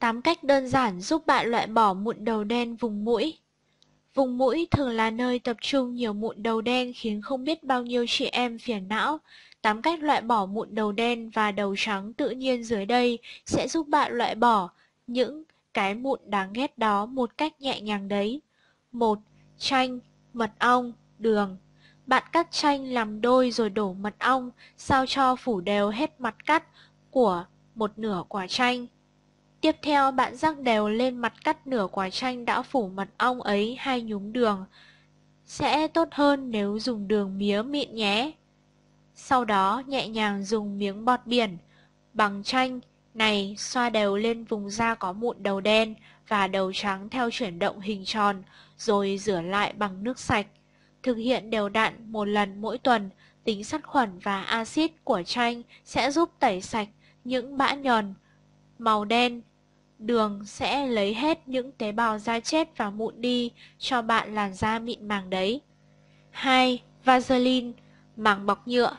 8 cách đơn giản giúp bạn loại bỏ mụn đầu đen vùng mũi. Vùng mũi thường là nơi tập trung nhiều mụn đầu đen khiến không biết bao nhiêu chị em phiền não. 8 cách loại bỏ mụn đầu đen và đầu trắng tự nhiên dưới đây sẽ giúp bạn loại bỏ những cái mụn đáng ghét đó một cách nhẹ nhàng đấy. 1. Chanh, mật ong, đường Bạn cắt chanh làm đôi rồi đổ mật ong sao cho phủ đều hết mặt cắt của một nửa quả chanh Tiếp theo bạn rắc đều lên mặt cắt nửa quả chanh đã phủ mật ong ấy hay nhúng đường. Sẽ tốt hơn nếu dùng đường mía mịn nhé. Sau đó nhẹ nhàng dùng miếng bọt biển bằng chanh này xoa đều lên vùng da có mụn đầu đen và đầu trắng theo chuyển động hình tròn, rồi rửa lại bằng nước sạch. Thực hiện đều đặn một lần mỗi tuần, tính sát khuẩn và axit của chanh sẽ giúp tẩy sạch những bã nhòn màu đen, Đường sẽ lấy hết những tế bào da chết và mụn đi cho bạn làn da mịn màng đấy. 2. Vaseline, màng bọc nhựa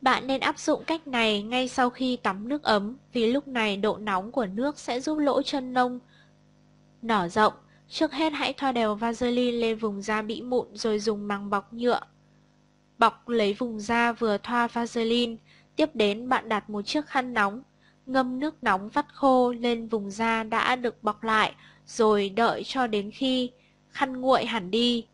bạn nên áp dụng cách này ngay sau khi tắm nước ấm vì lúc này độ nóng của nước sẽ giúp lỗ chân lông nở rộng. Trước hết hãy thoa đều Vaseline lên vùng da bị mụn rồi dùng màng bọc nhựa. Bọc lấy vùng da vừa thoa Vaseline, tiếp đến bạn đặt một chiếc khăn nóng ngâm nước nóng vắt khô lên vùng da đã được bọc lại, rồi đợi cho đến khi khăn nguội hẳn đi.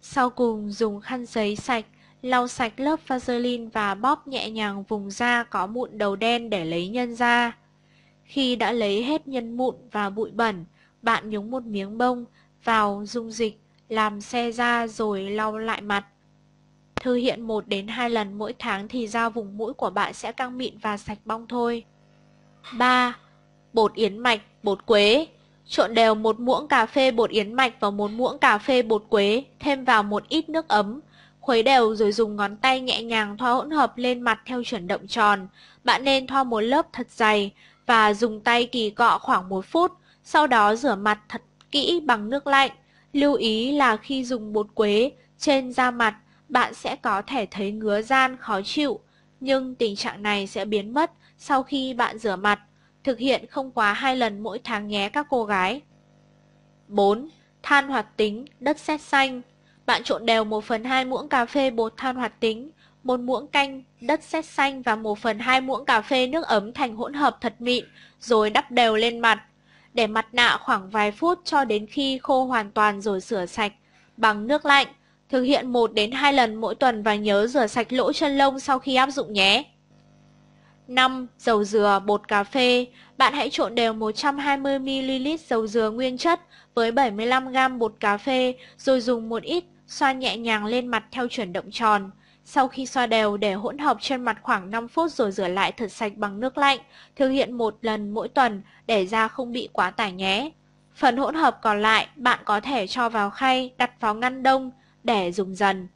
Sau cùng dùng khăn giấy sạch, lau sạch lớp vaseline và bóp nhẹ nhàng vùng da có mụn đầu đen để lấy nhân da. Khi đã lấy hết nhân mụn và bụi bẩn, bạn nhúng một miếng bông vào dung dịch, làm xe da rồi lau lại mặt. Thực hiện 1 đến 2 lần mỗi tháng thì da vùng mũi của bạn sẽ căng mịn và sạch bong thôi. 3. Bột yến mạch, bột quế Trộn đều một muỗng cà phê bột yến mạch và một muỗng cà phê bột quế, thêm vào một ít nước ấm. Khuấy đều rồi dùng ngón tay nhẹ nhàng thoa hỗn hợp lên mặt theo chuyển động tròn. Bạn nên thoa một lớp thật dày và dùng tay kỳ cọ khoảng 1 phút, sau đó rửa mặt thật kỹ bằng nước lạnh. Lưu ý là khi dùng bột quế trên da mặt, bạn sẽ có thể thấy ngứa gian khó chịu nhưng tình trạng này sẽ biến mất sau khi bạn rửa mặt, thực hiện không quá 2 lần mỗi tháng nhé các cô gái. 4. Than hoạt tính, đất sét xanh Bạn trộn đều 1 phần 2 muỗng cà phê bột than hoạt tính, 1 muỗng canh, đất sét xanh và 1 phần 2 muỗng cà phê nước ấm thành hỗn hợp thật mịn, rồi đắp đều lên mặt. Để mặt nạ khoảng vài phút cho đến khi khô hoàn toàn rồi rửa sạch bằng nước lạnh. Thực hiện 1 đến 2 lần mỗi tuần và nhớ rửa sạch lỗ chân lông sau khi áp dụng nhé. 5. Dầu dừa, bột cà phê Bạn hãy trộn đều 120ml dầu dừa nguyên chất với 75g bột cà phê rồi dùng một ít xoa nhẹ nhàng lên mặt theo chuyển động tròn. Sau khi xoa đều để hỗn hợp trên mặt khoảng 5 phút rồi rửa lại thật sạch bằng nước lạnh, thực hiện một lần mỗi tuần để da không bị quá tải nhé. Phần hỗn hợp còn lại bạn có thể cho vào khay, đặt vào ngăn đông, để dùng dần.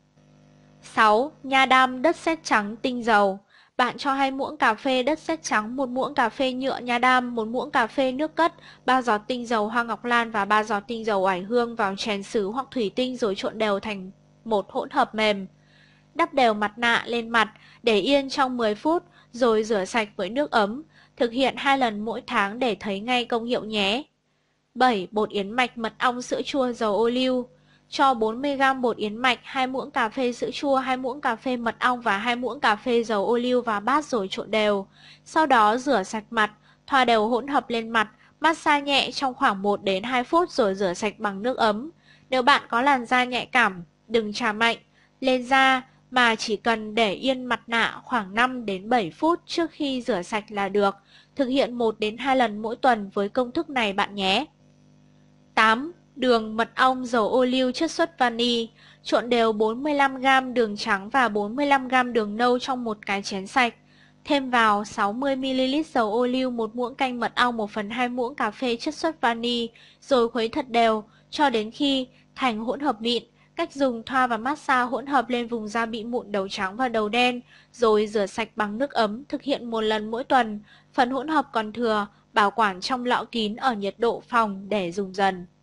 6. Nha đam đất sét trắng tinh dầu bạn cho hai muỗng cà phê đất sét trắng, một muỗng cà phê nhựa nha đam, một muỗng cà phê nước cất, ba giọt tinh dầu hoa ngọc lan và ba giọt tinh dầu oải hương vào chén sứ hoặc thủy tinh rồi trộn đều thành một hỗn hợp mềm. Đắp đều mặt nạ lên mặt, để yên trong 10 phút rồi rửa sạch với nước ấm, thực hiện hai lần mỗi tháng để thấy ngay công hiệu nhé. 7. Bột yến mạch mật ong sữa chua dầu ô liu cho 40g bột yến mạch, 2 muỗng cà phê sữa chua, 2 muỗng cà phê mật ong và 2 muỗng cà phê dầu ô liu vào bát rồi trộn đều. Sau đó rửa sạch mặt, thoa đều hỗn hợp lên mặt, massage nhẹ trong khoảng 1 đến 2 phút rồi rửa sạch bằng nước ấm. Nếu bạn có làn da nhạy cảm, đừng trà mạnh lên da mà chỉ cần để yên mặt nạ khoảng 5 đến 7 phút trước khi rửa sạch là được. Thực hiện 1 đến 2 lần mỗi tuần với công thức này bạn nhé. 8 đường, mật ong, dầu ô liu chất xuất vani. Trộn đều 45g đường trắng và 45g đường nâu trong một cái chén sạch. Thêm vào 60ml dầu ô liu, một muỗng canh mật ong, 1 phần 2 muỗng cà phê chất xuất vani, rồi khuấy thật đều, cho đến khi thành hỗn hợp mịn. Cách dùng thoa và massage hỗn hợp lên vùng da bị mụn đầu trắng và đầu đen, rồi rửa sạch bằng nước ấm, thực hiện một lần mỗi tuần. Phần hỗn hợp còn thừa, bảo quản trong lọ kín ở nhiệt độ phòng để dùng dần.